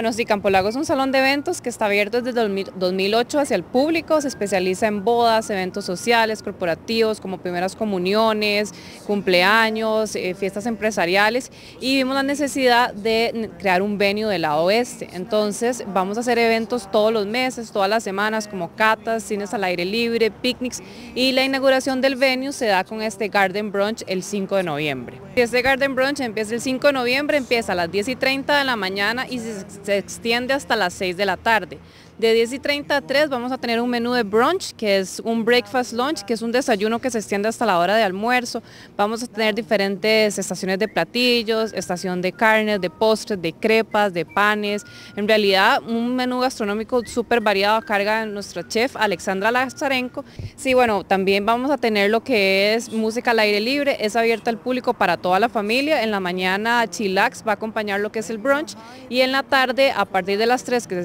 Bueno, sí, Lago es un salón de eventos que está abierto desde 2008 hacia el público, se especializa en bodas, eventos sociales, corporativos, como primeras comuniones, cumpleaños, eh, fiestas empresariales y vimos la necesidad de crear un venue del lado oeste. Entonces vamos a hacer eventos todos los meses, todas las semanas, como catas, cines al aire libre, picnics y la inauguración del venue se da con este Garden Brunch el 5 de noviembre. Este Garden Brunch empieza el 5 de noviembre, empieza a las 10 y 30 de la mañana y se se extiende hasta las 6 de la tarde. De 10 y 30 a 3 vamos a tener un menú de brunch, que es un breakfast lunch, que es un desayuno que se extiende hasta la hora de almuerzo. Vamos a tener diferentes estaciones de platillos, estación de carnes, de postres, de crepas, de panes. En realidad, un menú gastronómico súper variado a carga de nuestra chef Alexandra Lazarenko. Sí, bueno, también vamos a tener lo que es música al aire libre, es abierta al público para toda la familia. En la mañana Chilax va a acompañar lo que es el brunch y en la tarde a partir de las 3 que se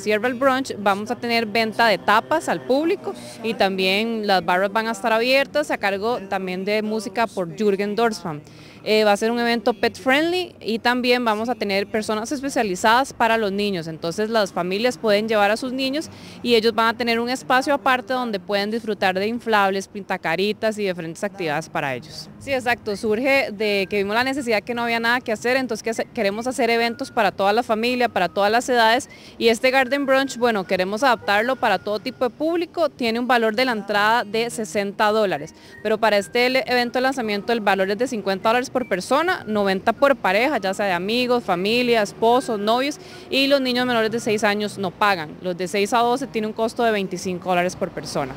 cierra, el brunch, vamos a tener venta de tapas al público y también las barras van a estar abiertas a cargo también de música por Jürgen Dorsman. Eh, va a ser un evento pet friendly y también vamos a tener personas especializadas para los niños. Entonces las familias pueden llevar a sus niños y ellos van a tener un espacio aparte donde pueden disfrutar de inflables, pintacaritas y diferentes actividades para ellos. Sí, exacto. Surge de que vimos la necesidad que no había nada que hacer, entonces queremos hacer eventos para toda la familia, para todas las edades y este Garden Brunch, bueno, queremos adaptarlo para todo tipo de público, tiene un valor de la entrada de 60 dólares, pero para este evento de lanzamiento el valor es de 50 dólares por persona, 90 por pareja, ya sea de amigos, familia, esposos, novios y los niños menores de 6 años no pagan, los de 6 a 12 tiene un costo de 25 dólares por persona.